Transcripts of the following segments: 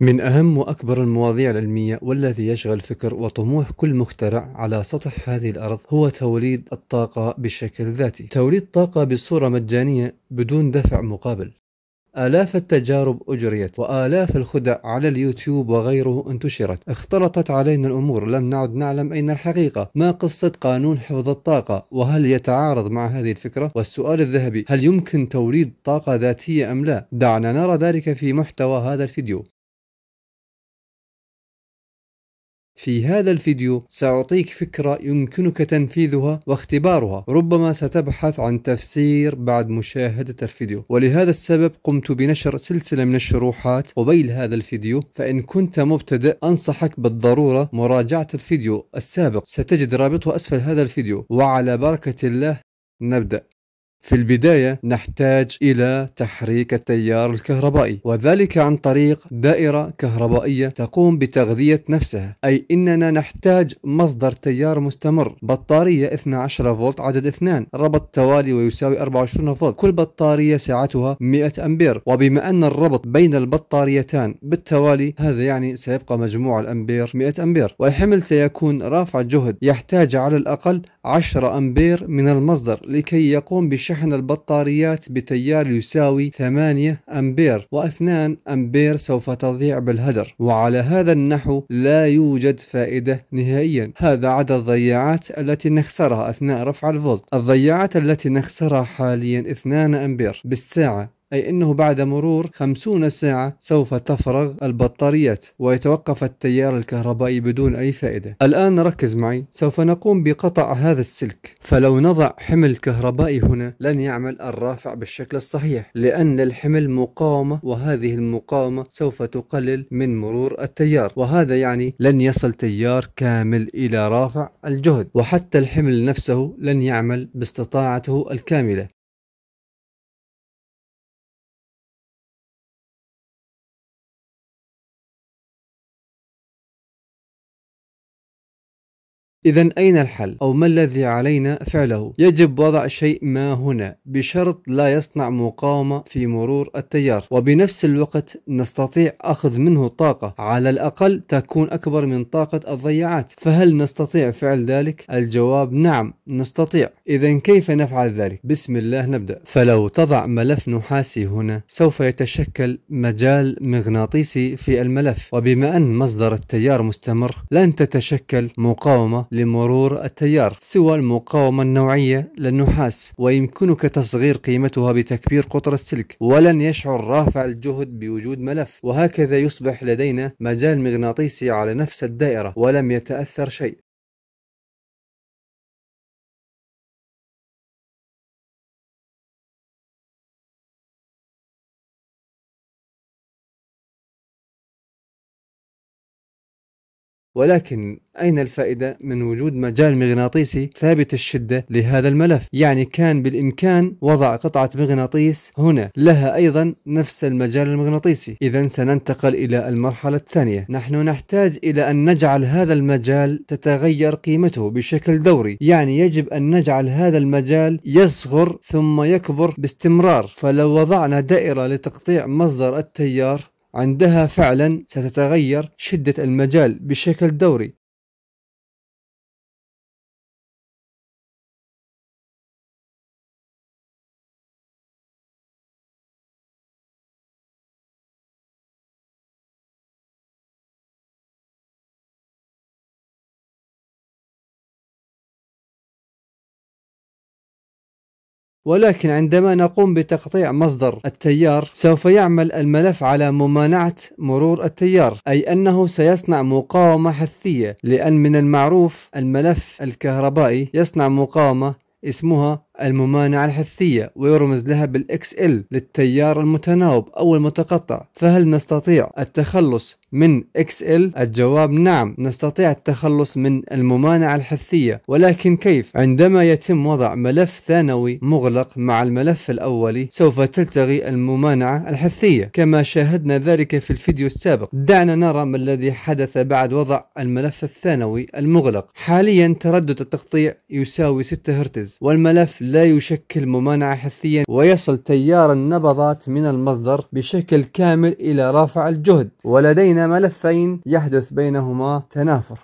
من أهم وأكبر المواضيع العلمية والذي يشغل فكر وطموح كل مخترع على سطح هذه الأرض هو توليد الطاقة بشكل ذاتي توليد طاقة بصورة مجانية بدون دفع مقابل آلاف التجارب أجريت وآلاف الخدع على اليوتيوب وغيره انتشرت اختلطت علينا الأمور لم نعد نعلم أين الحقيقة ما قصة قانون حفظ الطاقة وهل يتعارض مع هذه الفكرة والسؤال الذهبي هل يمكن توليد طاقة ذاتية أم لا دعنا نرى ذلك في محتوى هذا الفيديو في هذا الفيديو سأعطيك فكرة يمكنك تنفيذها واختبارها ربما ستبحث عن تفسير بعد مشاهدة الفيديو ولهذا السبب قمت بنشر سلسلة من الشروحات قبيل هذا الفيديو فإن كنت مبتدئ أنصحك بالضرورة مراجعة الفيديو السابق ستجد رابطه أسفل هذا الفيديو وعلى بركة الله نبدأ في البداية نحتاج إلى تحريك التيار الكهربائي وذلك عن طريق دائرة كهربائية تقوم بتغذية نفسها أي إننا نحتاج مصدر تيار مستمر بطارية 12 فولت عدد 2 ربط توالي ويساوي 24 فولت كل بطارية سعتها 100 أمبير وبما أن الربط بين البطاريتان بالتوالي هذا يعني سيبقى مجموع الأمبير 100 أمبير والحمل سيكون رافع الجهد يحتاج على الأقل 10 أمبير من المصدر لكي يقوم بشحن البطاريات بتيار يساوي 8 أمبير و2 أمبير سوف تضيع بالهدر وعلى هذا النحو لا يوجد فائدة نهائيا هذا عدد الضياعات التي نخسرها أثناء رفع الفولت الضياعات التي نخسرها حاليا 2 أمبير بالساعة أي أنه بعد مرور 50 ساعة سوف تفرغ البطاريات ويتوقف التيار الكهربائي بدون أي فائدة الآن ركز معي سوف نقوم بقطع هذا السلك فلو نضع حمل كهربائي هنا لن يعمل الرافع بالشكل الصحيح لأن الحمل مقاومة وهذه المقاومة سوف تقلل من مرور التيار وهذا يعني لن يصل تيار كامل إلى رافع الجهد وحتى الحمل نفسه لن يعمل باستطاعته الكاملة إذا أين الحل؟ أو ما الذي علينا فعله؟ يجب وضع شيء ما هنا بشرط لا يصنع مقاومة في مرور التيار وبنفس الوقت نستطيع أخذ منه طاقة على الأقل تكون أكبر من طاقة الضياعات فهل نستطيع فعل ذلك؟ الجواب نعم نستطيع إذا كيف نفعل ذلك؟ بسم الله نبدأ فلو تضع ملف نحاسي هنا سوف يتشكل مجال مغناطيسي في الملف وبما أن مصدر التيار مستمر لن تتشكل مقاومة لمرور التيار سوى المقاومة النوعية للنحاس ويمكنك تصغير قيمتها بتكبير قطر السلك ولن يشعر رافع الجهد بوجود ملف وهكذا يصبح لدينا مجال مغناطيسي على نفس الدائرة ولم يتأثر شيء ولكن أين الفائدة من وجود مجال مغناطيسي ثابت الشدة لهذا الملف؟ يعني كان بالإمكان وضع قطعة مغناطيس هنا لها أيضا نفس المجال المغناطيسي إذا سننتقل إلى المرحلة الثانية نحن نحتاج إلى أن نجعل هذا المجال تتغير قيمته بشكل دوري يعني يجب أن نجعل هذا المجال يصغر ثم يكبر باستمرار فلو وضعنا دائرة لتقطيع مصدر التيار عندها فعلا ستتغير شدة المجال بشكل دوري ولكن عندما نقوم بتقطيع مصدر التيار سوف يعمل الملف على ممانعة مرور التيار أي أنه سيصنع مقاومة حثية لأن من المعروف الملف الكهربائي يصنع مقاومة اسمها الممانعة الحثية ويرمز لها بالاكس ال للتيار المتناوب أو المتقطع فهل نستطيع التخلص من اكس ال الجواب نعم نستطيع التخلص من الممانعة الحثية ولكن كيف عندما يتم وضع ملف ثانوي مغلق مع الملف الأولي سوف تلتغي الممانعة الحثية كما شاهدنا ذلك في الفيديو السابق دعنا نرى ما الذي حدث بعد وضع الملف الثانوي المغلق حاليا تردد التقطيع يساوي 6 هرتز والملف لا يشكل ممانعة حثيا ويصل تيار النبضات من المصدر بشكل كامل إلى رافع الجهد ولدينا ملفين يحدث بينهما تنافر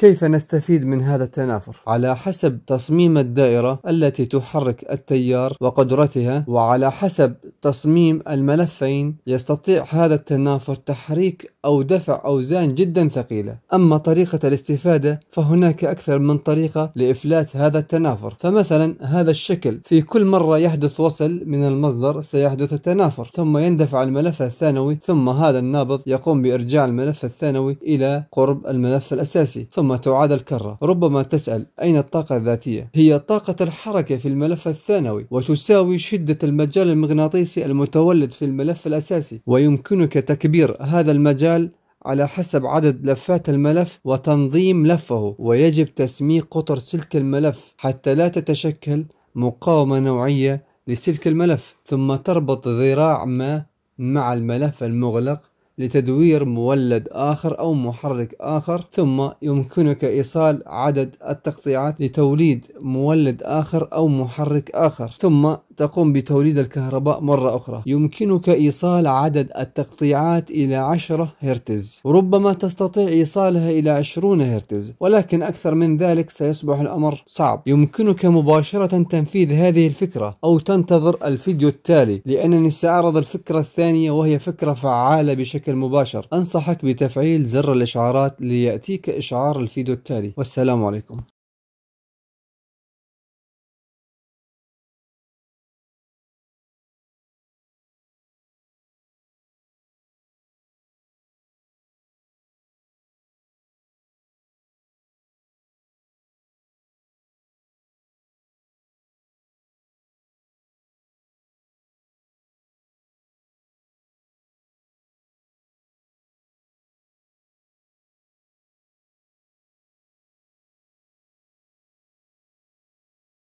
كيف نستفيد من هذا التنافر؟ على حسب تصميم الدائرة التي تحرك التيار وقدرتها وعلى حسب تصميم الملفين يستطيع هذا التنافر تحريك أو دفع أوزان جدا ثقيلة أما طريقة الاستفادة فهناك أكثر من طريقة لإفلات هذا التنافر فمثلا هذا الشكل في كل مرة يحدث وصل من المصدر سيحدث التنافر ثم يندفع الملف الثانوي ثم هذا النابض يقوم بإرجاع الملف الثانوي إلى قرب الملف الأساسي ثم ثم تعاد الكرة ربما تسأل أين الطاقة الذاتية؟ هي طاقة الحركة في الملف الثانوي وتساوي شدة المجال المغناطيسي المتولد في الملف الأساسي ويمكنك تكبير هذا المجال على حسب عدد لفات الملف وتنظيم لفه ويجب تسميه قطر سلك الملف حتى لا تتشكل مقاومة نوعية لسلك الملف ثم تربط ذراع ما مع الملف المغلق لتدوير مولد آخر أو محرك آخر ثم يمكنك إيصال عدد التقطيعات لتوليد مولد آخر أو محرك آخر ثم تقوم بتوليد الكهرباء مرة أخرى يمكنك إيصال عدد التقطيعات إلى 10 هرتز ربما تستطيع إيصالها إلى 20 هرتز ولكن أكثر من ذلك سيصبح الأمر صعب يمكنك مباشرة تنفيذ هذه الفكرة أو تنتظر الفيديو التالي لأنني سأعرض الفكرة الثانية وهي فكرة فعالة بشكل مباشر أنصحك بتفعيل زر الإشعارات ليأتيك إشعار الفيديو التالي والسلام عليكم